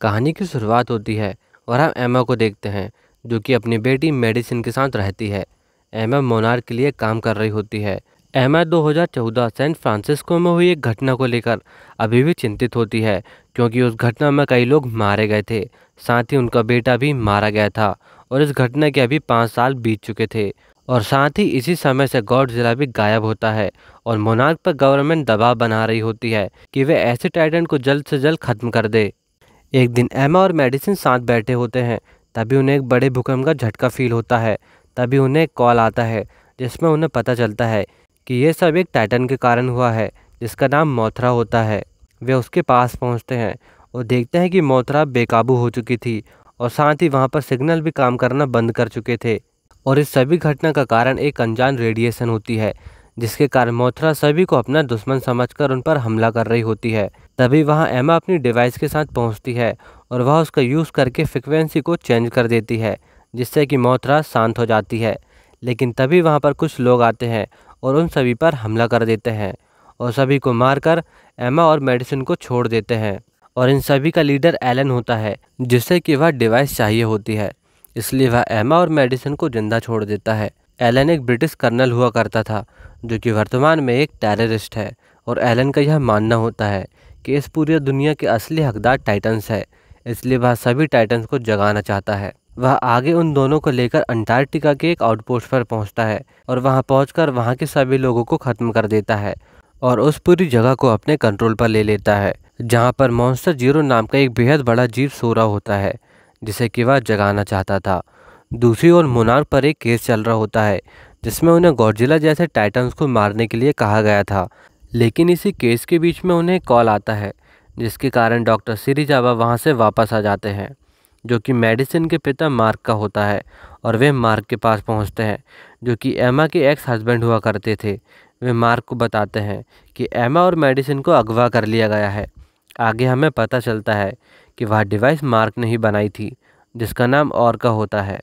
कहानी की शुरुआत होती है और हम एमा को देखते हैं जो कि अपनी बेटी मेडिसिन के साथ रहती है एमा मोनार के लिए काम कर रही होती है एमा 2014 सैन फ्रांसिस्को में हुई एक घटना को लेकर अभी भी चिंतित होती है क्योंकि उस घटना में कई लोग मारे गए थे साथ ही उनका बेटा भी मारा गया था और इस घटना के अभी पाँच साल बीत चुके थे और साथ ही इसी समय से गॉड जिला भी गायब होता है और मोनार्क पर गवर्नमेंट दबाव बना रही होती है कि वे ऐसे टाइटन को जल्द से जल्द खत्म कर दे एक दिन एमा और मेडिसिन साथ बैठे होते हैं तभी उन्हें एक बड़े भूकंप का झटका फील होता है तभी उन्हें एक कॉल आता है जिसमें उन्हें पता चलता है कि यह सब एक टाइटन के कारण हुआ है जिसका नाम मोथरा होता है वे उसके पास पहुंचते हैं और देखते हैं कि मोथरा बेकाबू हो चुकी थी और साथ ही वहाँ पर सिग्नल भी काम करना बंद कर चुके थे और इस सभी घटना का कारण एक अनजान रेडिएशन होती है जिसके कारण मोथरा सभी को अपना दुश्मन समझकर उन पर हमला कर रही होती है तभी वहाँ एमा अपनी डिवाइस के साथ पहुँचती है और वह उसका यूज़ करके फ्रिक्वेंसी को चेंज कर देती है जिससे कि मोहतरा शांत हो जाती है लेकिन तभी वहाँ पर कुछ लोग आते हैं और उन सभी पर हमला कर देते हैं और सभी को मारकर एमा और मेडिसिन को छोड़ देते हैं और इन सभी का लीडर एलन होता है जिससे कि वह डिवाइस चाहिए होती है इसलिए वह एमा और मेडिसिन को जिंदा छोड़ देता है एलन एक ब्रिटिश कर्नल हुआ करता था जो कि वर्तमान में एक टेररिस्ट है और एलन का यह मानना होता है कि इस पूरी दुनिया के असली हकदार टाइटन्स है इसलिए वह सभी टाइटन्स को जगाना चाहता है वह आगे उन दोनों को लेकर अंटार्कटिका के एक आउटपोस्ट पर पहुंचता है और वहां पहुंचकर वहां के सभी लोगों को ख़त्म कर देता है और उस पूरी जगह को अपने कंट्रोल पर ले लेता है जहां पर मॉन्स्टर जीरो नाम का एक बेहद बड़ा जीव सोरा होता है जिसे कि वह जगाना चाहता था दूसरी ओर मुनार पर एक केस चल रहा होता है जिसमें उन्हें गौरजिला जैसे टाइटन्स को मारने के लिए कहा गया था लेकिन इसी केस के बीच में उन्हें कॉल आता है जिसके कारण डॉक्टर सिरिजावा वहाँ से वापस आ जाते हैं जो कि मेडिसिन के पिता मार्क का होता है और वे मार्क के पास पहुँचते हैं जो कि एमा के एक्स हस्बैंड हुआ करते थे वे मार्क को बताते हैं कि एमा और मेडिसिन को अगवा कर लिया गया है आगे हमें पता चलता है कि वह डिवाइस मार्क ने ही बनाई थी जिसका नाम औरका होता है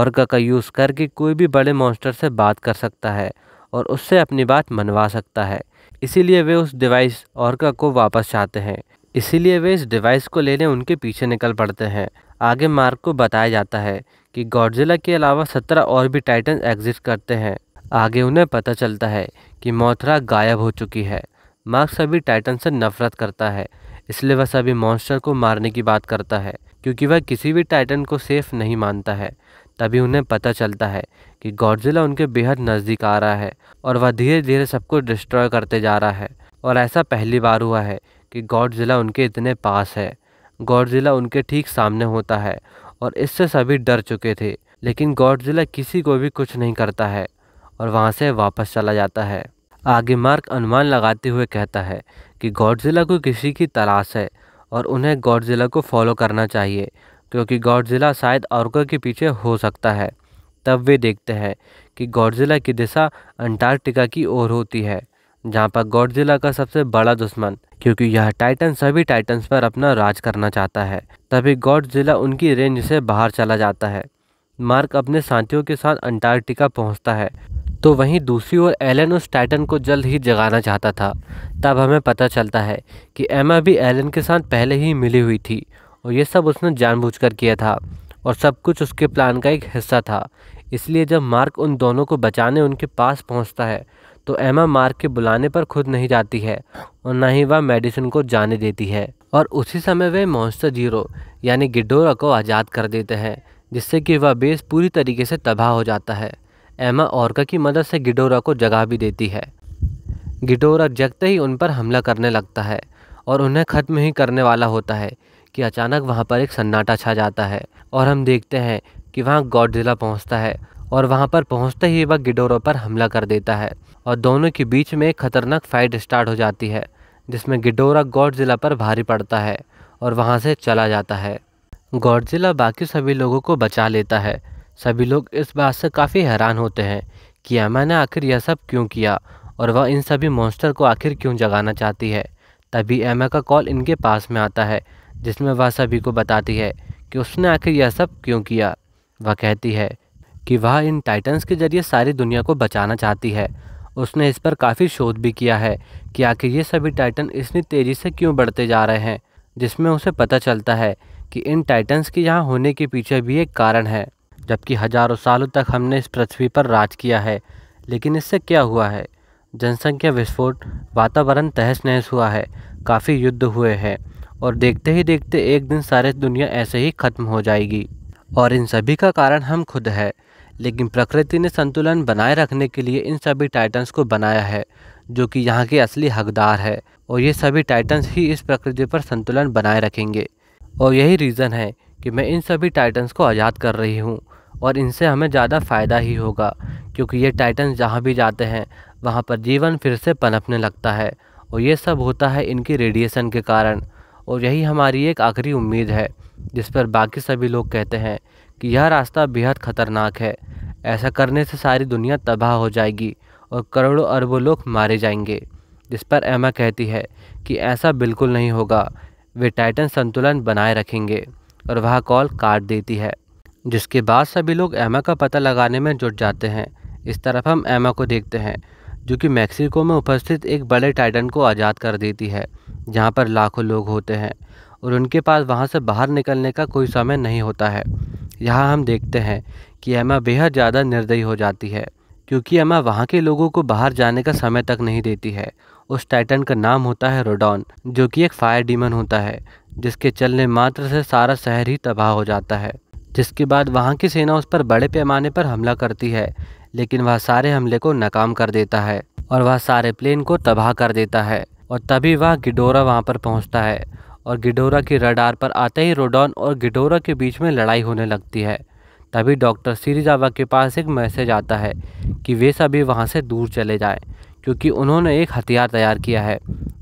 औरका का यूज़ करके कोई भी बड़े मॉन्स्टर से बात कर सकता है और उससे अपनी बात मनवा सकता है इसीलिए वे उस डिवाइस औरका को वापस चाहते हैं इसीलिए वे इस डिवाइस को लेने उनके पीछे निकल पड़ते हैं आगे मार्क को बताया जाता है कि गॉडजिला के अलावा सत्रह और भी टाइटन एग्जिट करते हैं आगे उन्हें पता चलता है कि मोथरा गायब हो चुकी है मार्क सभी टाइटन से नफरत करता है इसलिए वह सभी मॉन्स्टर को मारने की बात करता है क्योंकि वह किसी भी टाइटन को सेफ नहीं मानता है तभी उन्हें पता चलता है कि गॉडजिला उनके बेहद नज़दीक आ रहा है और वह धीरे धीरे सबको डिस्ट्रॉय करते जा रहा है और ऐसा पहली बार हुआ है कि ज़िला उनके इतने पास है जिला उनके ठीक सामने होता है और इससे सभी डर चुके थे लेकिन जिला किसी को भी कुछ नहीं करता है और वहाँ से वापस चला जाता है आगे मार्क अनुमान लगाते हुए कहता है कि जिला को किसी की तलाश है और उन्हें जिला को फॉलो करना चाहिए क्योंकि जिला शायद औरकों के पीछे हो सकता है तब वे देखते हैं कि गौरजिला की दिशा अंटार्कटिका की ओर होती है जहाँ पर गौरजिला का सबसे बड़ा दुश्मन क्योंकि यह टाइटन सभी टाइटन्स पर अपना राज करना चाहता है तभी जिला उनकी रेंज से बाहर चला जाता है मार्क अपने साथियों के साथ अंटार्कटिका पहुंचता है तो वहीं दूसरी ओर एलन उस टाइटन को जल्द ही जगाना चाहता था तब हमें पता चलता है कि एमा भी एलन के साथ पहले ही मिली हुई थी और ये सब उसने जानबूझकर किया था और सब कुछ उसके प्लान का एक हिस्सा था इसलिए जब मार्क उन दोनों को बचाने उनके पास पहुंचता है तो एमा मार्क के बुलाने पर खुद नहीं जाती है और ना ही वह मेडिसिन को जाने देती है और उसी समय वे मॉन्स्टर जीरो यानी गिडोरा को आज़ाद कर देते हैं जिससे कि वह बेस पूरी तरीके से तबाह हो जाता है एमा औरका की मदद से गिडोरा को जगा भी देती है गिडोरा जगते ही उन पर हमला करने लगता है और उन्हें ख़त्म ही करने वाला होता है कि अचानक वहाँ पर एक सन्नाटा छा जाता है और हम देखते हैं कि वहाँ गॉडजिला पहुँचता है और वहाँ पर पहुँचते ही वह गिडोरो पर हमला कर देता है और दोनों के बीच में एक खतरनाक फाइट स्टार्ट हो जाती है जिसमें गिडोरा गॉडजिला पर भारी पड़ता है और वहाँ से चला जाता है गॉडजिला बाकी सभी लोगों को बचा लेता है सभी लोग इस बात से काफ़ी हैरान होते हैं कि एमा ने आखिर यह सब क्यों किया और वह इन सभी मॉन्स्टर को आखिर क्यों जगाना चाहती है तभी एमा का कॉल इनके पास में आता है जिसमें वह सभी को बताती है कि उसने आखिर यह सब क्यों किया वह कहती है कि वह इन टाइटन्स के जरिए सारी दुनिया को बचाना चाहती है उसने इस पर काफ़ी शोध भी किया है कि आखिर ये सभी टाइटन इतनी तेज़ी से क्यों बढ़ते जा रहे हैं जिसमें उसे पता चलता है कि इन टाइटन्स के यहाँ होने के पीछे भी एक कारण है जबकि हजारों सालों तक हमने इस पृथ्वी पर राज किया है लेकिन इससे क्या हुआ है जनसंख्या विस्फोट वातावरण तहस नहस हुआ है काफ़ी युद्ध हुए हैं और देखते ही देखते एक दिन सारे दुनिया ऐसे ही ख़त्म हो जाएगी और इन सभी का कारण हम खुद है लेकिन प्रकृति ने संतुलन बनाए रखने के लिए इन सभी टाइटन्स को बनाया है जो कि यहाँ के असली हकदार है और ये सभी टाइटन्स ही इस प्रकृति पर संतुलन बनाए रखेंगे और यही रीज़न है कि मैं इन सभी टाइटन्स को आज़ाद कर रही हूँ और इनसे हमें ज़्यादा फ़ायदा ही होगा क्योंकि ये टाइटन्स जहाँ भी जाते हैं वहाँ पर जीवन फिर से पनपने लगता है और ये सब होता है इनकी रेडिएशन के कारण और यही हमारी एक आखिरी उम्मीद है जिस पर बाकी सभी लोग कहते हैं कि यह रास्ता बेहद खतरनाक है ऐसा करने से सारी दुनिया तबाह हो जाएगी और करोड़ों अरबों लोग मारे जाएंगे जिस पर एमा कहती है कि ऐसा बिल्कुल नहीं होगा वे टाइटन संतुलन बनाए रखेंगे और वह कॉल काट देती है जिसके बाद सभी लोग एमा का पता लगाने में जुट जाते हैं इस तरफ हम एमा को देखते हैं जो कि मैक्सिको में उपस्थित एक बड़े टाइटन को आज़ाद कर देती है जहाँ पर लाखों लोग होते हैं और उनके पास वहाँ से बाहर निकलने का कोई समय नहीं होता है यहाँ हम देखते हैं कि एमा बेहद ज़्यादा निर्दयी हो जाती है क्योंकि एमा वहाँ के लोगों को बाहर जाने का समय तक नहीं देती है उस टाइटन का नाम होता है रोडॉन जो कि एक फायर डीमन होता है जिसके चलने मात्र से सारा शहर ही तबाह हो जाता है जिसके बाद वहाँ की सेना उस पर बड़े पैमाने पर हमला करती है लेकिन वह सारे हमले को नाकाम कर देता है और वह सारे प्लेन को तबाह कर देता है और तभी वह गिडोरा वहाँ पर पहुँचता है और गिडोरा की रडार पर आते ही रोडॉन और गिडोरा के बीच में लड़ाई होने लगती है तभी डॉक्टर सीरीजावा के पास एक मैसेज आता है कि वे सभी वहाँ से दूर चले जाएं क्योंकि उन्होंने एक हथियार तैयार किया है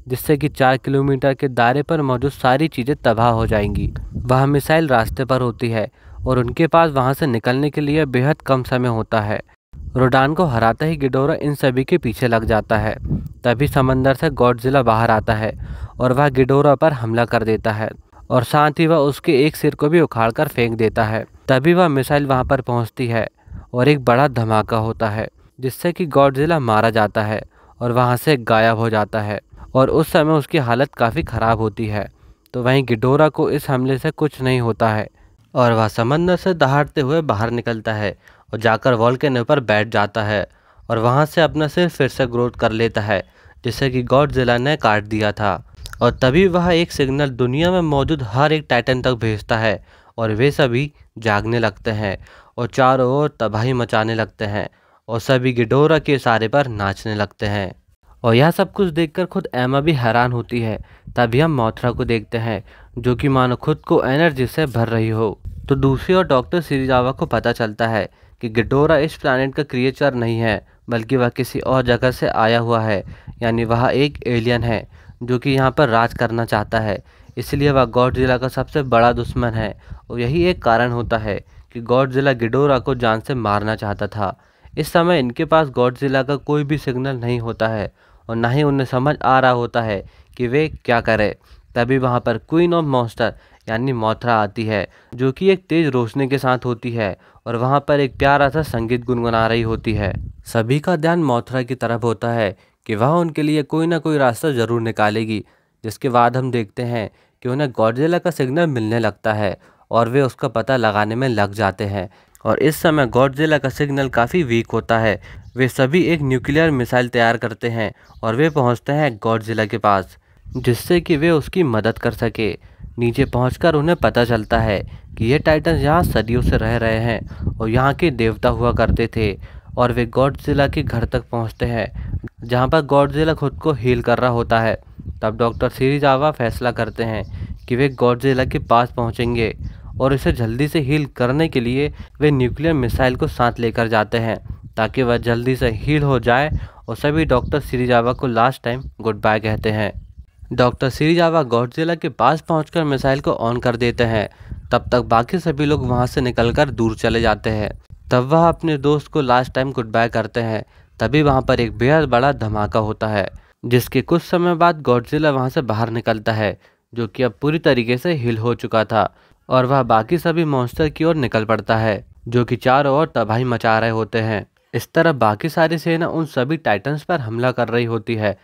जिससे कि चार किलोमीटर के दायरे पर मौजूद सारी चीज़ें तबाह हो जाएंगी वह मिसाइल रास्ते पर होती है और उनके पास वहाँ से निकलने के लिए बेहद कम समय होता है रोडान को हराते ही गिडोरा इन सभी के पीछे लग जाता है तभी समंदर से गॉडजिला बाहर आता है और वह गिडोरा पर हमला कर देता है और साथ ही वह उसके एक सिर को भी उखाड़ कर फेंक देता है तभी वह मिसाइल वहाँ पर पहुँचती है और एक बड़ा धमाका होता है जिससे कि गॉडजिला मारा जाता है और वहाँ से गायब हो जाता है और उस समय उसकी हालत काफ़ी ख़राब होती है तो वहीं गिडोरा को इस हमले से कुछ नहीं होता है और वह समंदर से दहाड़ते हुए बाहर निकलता है और जाकर वॉल के पर बैठ जाता है और वहाँ से अपना सिर फिर से ग्रोथ कर लेता है जिसे कि जिला ने काट दिया था और तभी वह एक सिग्नल दुनिया में मौजूद हर एक टाइटन तक भेजता है और वे सभी जागने लगते हैं और चारों ओर तबाही मचाने लगते हैं और सभी गिडोरा के इशारे पर नाचने लगते हैं और यह सब कुछ देखकर खुद एमा भी हैरान होती है तभी हम मोथरा को देखते हैं जो कि मानो खुद को एनर्जी से भर रही हो तो दूसरी ओर डॉक्टर सीरीजावा को पता चलता है कि गिडोरा इस प्लानट का क्रिएचर नहीं है बल्कि वह किसी और जगह से आया हुआ है यानी वह एक एलियन है जो कि यहाँ पर राज करना चाहता है इसलिए वह जिला का सबसे बड़ा दुश्मन है और यही एक कारण होता है कि गौड जिला गिडोरा को जान से मारना चाहता था इस समय इनके पास गौड जिला का कोई भी सिग्नल नहीं होता है और ना ही उन्हें समझ आ रहा होता है कि वे क्या करें तभी वहाँ पर क्वीन ऑफ मॉन्स्टर यानी मोथरा आती है जो कि एक तेज़ रोशनी के साथ होती है और वहाँ पर एक प्यारा सा संगीत गुनगुना रही होती है सभी का ध्यान मोथरा की तरफ होता है कि वह उनके लिए कोई ना कोई रास्ता ज़रूर निकालेगी जिसके बाद हम देखते हैं कि उन्हें गॉडजिला का सिग्नल मिलने लगता है और वे उसका पता लगाने में लग जाते हैं और इस समय गॉडजिला का सिग्नल काफ़ी वीक होता है वे सभी एक न्यूक्लियर मिसाइल तैयार करते हैं और वे पहुँचते हैं गॉडजिला के पास जिससे कि वे उसकी मदद कर सके नीचे पहुंचकर उन्हें पता चलता है कि ये टाइटन यहाँ सदियों से रह रहे हैं और यहाँ के देवता हुआ करते थे और वे गॉडजिला के घर तक पहुंचते हैं जहां पर गॉडजिला खुद को हील कर रहा होता है तब डॉक्टर सीरीजावा फैसला करते हैं कि वे गॉडजिला के पास पहुंचेंगे और इसे जल्दी से हील करने के लिए वे न्यूक्लियर मिसाइल को साथ लेकर जाते हैं ताकि वह जल्दी से हील हो जाए और सभी डॉक्टर सीरीजावा को लास्ट टाइम गुड बाय कहते हैं डॉक्टर सीरीजावा गॉडजिला के पास पहुँच मिसाइल को ऑन कर देते हैं तब तक बाकी सभी लोग वहां से निकलकर दूर चले जाते हैं तब वह अपने दोस्त को लास्ट टाइम गुड बाय करते हैं तभी वहाँ पर एक बेहद बड़ा धमाका होता है जिसके कुछ समय बाद गौडजिला वहाँ से बाहर निकलता है जो कि अब पूरी तरीके से हिल हो चुका था और वह बाकी सभी मॉन्स्टर की ओर निकल पड़ता है जो कि चारों ओर तबाही मचा रहे होते हैं इस तरह बाकी सारी सेना उन सभी टाइटन्स पर हमला कर रही होती है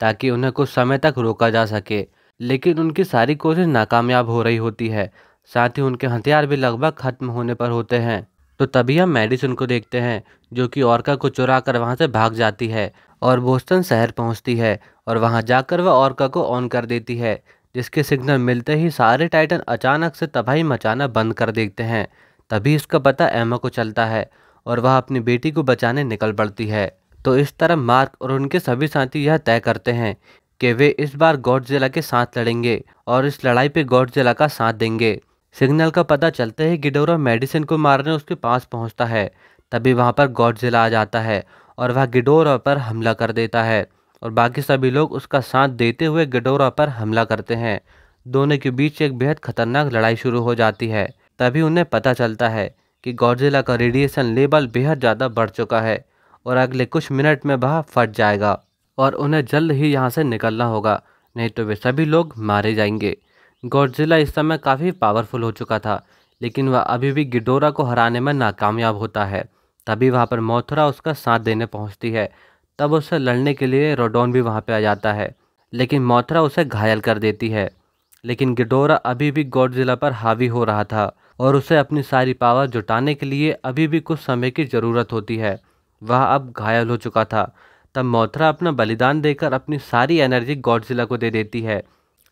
ताकि उन्हें कुछ समय तक रोका जा सके लेकिन उनकी सारी कोशिश नाकामयाब हो रही होती है साथ ही उनके हथियार भी लगभग खत्म होने पर होते हैं तो तभी हम मेडिसिन को देखते हैं जो कि औरका को चुरा कर वहाँ से भाग जाती है और बोस्टन शहर पहुँचती है और वहाँ जाकर वह औरका को ऑन कर देती है जिसके सिग्नल मिलते ही सारे टाइटन अचानक से तबाही मचाना बंद कर देते हैं तभी इसका पता एमा को चलता है और वह अपनी बेटी को बचाने निकल पड़ती है तो इस तरह मार्क और उनके सभी साथी यह तय करते हैं कि वे इस बार गौट के साथ लड़ेंगे और इस लड़ाई पे गौट का साथ देंगे सिग्नल का पता चलते ही गिडोरा मेडिसिन को मारने उसके पास पहुंचता है तभी वहां पर गॉडजिला आ जाता है और वह गिडोरा पर हमला कर देता है और बाकी सभी लोग उसका साथ देते हुए गिडोरा पर हमला करते हैं दोनों के बीच एक बेहद खतरनाक लड़ाई शुरू हो जाती है तभी उन्हें पता चलता है कि गॉडजिला का रेडिएशन लेवल बेहद ज़्यादा बढ़ चुका है और अगले कुछ मिनट में वह फट जाएगा और उन्हें जल्द ही यहाँ से निकलना होगा नहीं तो वे सभी लोग मारे जाएंगे गॉडजिला इस समय काफ़ी पावरफुल हो चुका था लेकिन वह अभी भी गिडोरा को हराने में नाकामयाब होता है तभी वहाँ पर मोथरा उसका साथ देने पहुँचती है तब उससे लड़ने के लिए रोडोन भी वहाँ पर आ जाता है लेकिन मोथरा उसे घायल कर देती है लेकिन गिडोरा अभी भी जिला पर हावी हो रहा था और उसे अपनी सारी पावर जुटाने के लिए अभी भी कुछ समय की ज़रूरत होती है वह अब घायल हो चुका था तब मोथरा अपना बलिदान देकर अपनी सारी एनर्जी जिला को दे देती है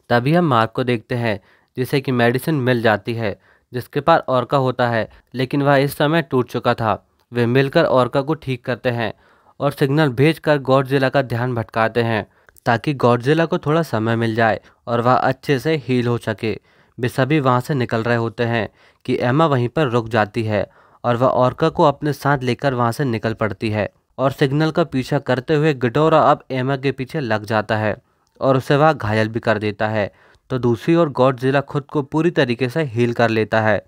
तभी हम मार्क को देखते हैं जिसे कि मेडिसिन मिल जाती है जिसके पास औरका होता है लेकिन वह इस समय टूट चुका था वे मिलकर औरका को ठीक करते हैं और सिग्नल भेजकर कर का ध्यान भटकाते हैं ताकि गौर को थोड़ा समय मिल जाए और वह अच्छे से हील हो सके वे सभी वहाँ से निकल रहे होते हैं कि एमा वहीं पर रुक जाती है और वह औरका को अपने साथ लेकर वहाँ से निकल पड़ती है और सिग्नल का पीछा करते हुए गडोरा अब एमा के पीछे लग जाता है और उसे वह घायल भी कर देता है तो दूसरी ओर जिला खुद को पूरी तरीके से हील कर लेता है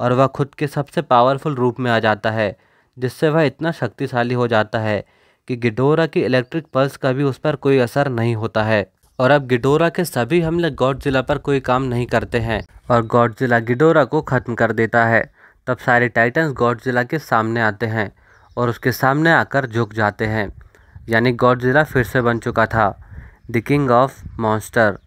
और वह खुद के सबसे पावरफुल रूप में आ जाता है जिससे वह इतना शक्तिशाली हो जाता है कि गिडोरा की इलेक्ट्रिक पल्स का भी उस पर कोई असर नहीं होता है और अब गिडोरा के सभी हमले जिला पर कोई काम नहीं करते हैं और जिला गिडोरा को ख़त्म कर देता है तब सारे टाइटन्स जिला के सामने आते हैं और उसके सामने आकर झुक जाते हैं यानी जिला फिर से बन चुका था the king of monster